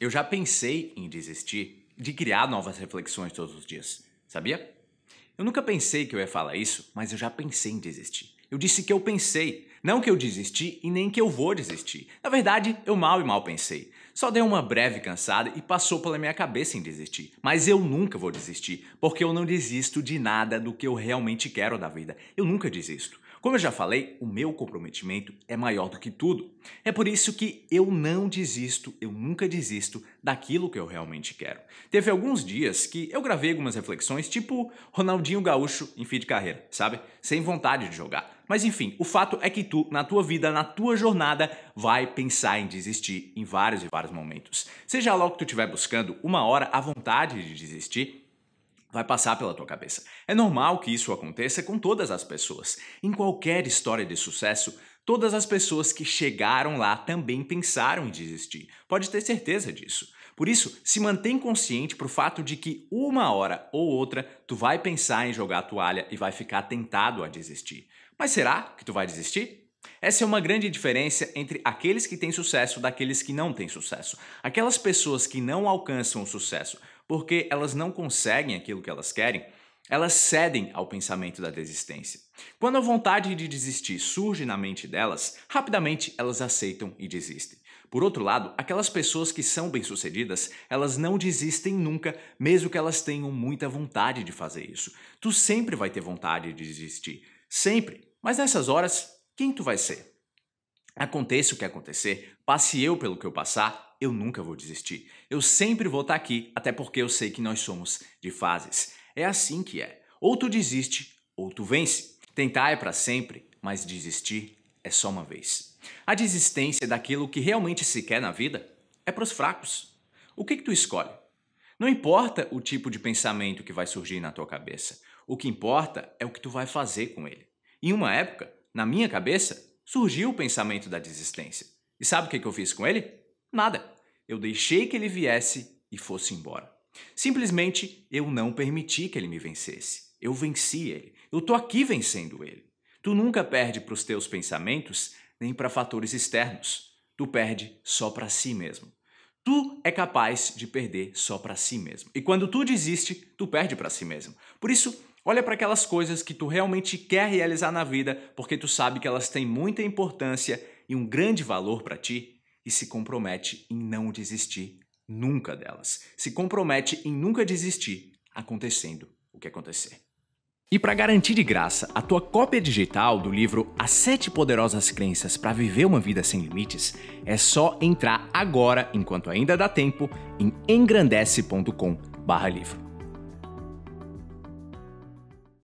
Eu já pensei em desistir de criar novas reflexões todos os dias, sabia? Eu nunca pensei que eu ia falar isso, mas eu já pensei em desistir. Eu disse que eu pensei, não que eu desisti e nem que eu vou desistir. Na verdade, eu mal e mal pensei. Só dei uma breve cansada e passou pela minha cabeça em desistir. Mas eu nunca vou desistir, porque eu não desisto de nada do que eu realmente quero da vida. Eu nunca desisto. Como eu já falei, o meu comprometimento é maior do que tudo. É por isso que eu não desisto, eu nunca desisto daquilo que eu realmente quero. Teve alguns dias que eu gravei algumas reflexões, tipo Ronaldinho Gaúcho em fim de carreira, sabe? Sem vontade de jogar. Mas enfim, o fato é que tu, na tua vida, na tua jornada, vai pensar em desistir em vários e vários momentos. Seja lá o que tu estiver buscando, uma hora a vontade de desistir vai passar pela tua cabeça. É normal que isso aconteça com todas as pessoas. Em qualquer história de sucesso, todas as pessoas que chegaram lá também pensaram em desistir. Pode ter certeza disso. Por isso, se mantém consciente pro fato de que uma hora ou outra tu vai pensar em jogar a toalha e vai ficar tentado a desistir. Mas será que tu vai desistir? Essa é uma grande diferença entre aqueles que têm sucesso daqueles que não têm sucesso. Aquelas pessoas que não alcançam o sucesso porque elas não conseguem aquilo que elas querem, elas cedem ao pensamento da desistência. Quando a vontade de desistir surge na mente delas, rapidamente elas aceitam e desistem. Por outro lado, aquelas pessoas que são bem-sucedidas, elas não desistem nunca, mesmo que elas tenham muita vontade de fazer isso. Tu sempre vai ter vontade de desistir, sempre. Mas nessas horas, quem tu vai ser? Aconteça o que acontecer, passe eu pelo que eu passar, eu nunca vou desistir. Eu sempre vou estar aqui, até porque eu sei que nós somos de fases. É assim que é. Ou tu desiste, ou tu vence. Tentar é para sempre, mas desistir é só uma vez. A desistência daquilo que realmente se quer na vida é para os fracos. O que, que tu escolhe? Não importa o tipo de pensamento que vai surgir na tua cabeça. O que importa é o que tu vai fazer com ele. Em uma época, na minha cabeça, surgiu o pensamento da desistência. E sabe o que eu fiz com ele? Nada. Eu deixei que ele viesse e fosse embora. Simplesmente eu não permiti que ele me vencesse. Eu venci ele. Eu tô aqui vencendo ele. Tu nunca perde para os teus pensamentos nem para fatores externos. Tu perde só para si mesmo. Tu é capaz de perder só para si mesmo. E quando tu desiste, tu perde para si mesmo. Por isso, olha para aquelas coisas que tu realmente quer realizar na vida, porque tu sabe que elas têm muita importância e um grande valor para ti, e se compromete em não desistir nunca delas. Se compromete em nunca desistir, acontecendo o que acontecer. E para garantir de graça a tua cópia digital do livro As Sete Poderosas Crenças para Viver uma Vida Sem Limites, é só entrar agora, enquanto ainda dá tempo, em engrandece.com/livro.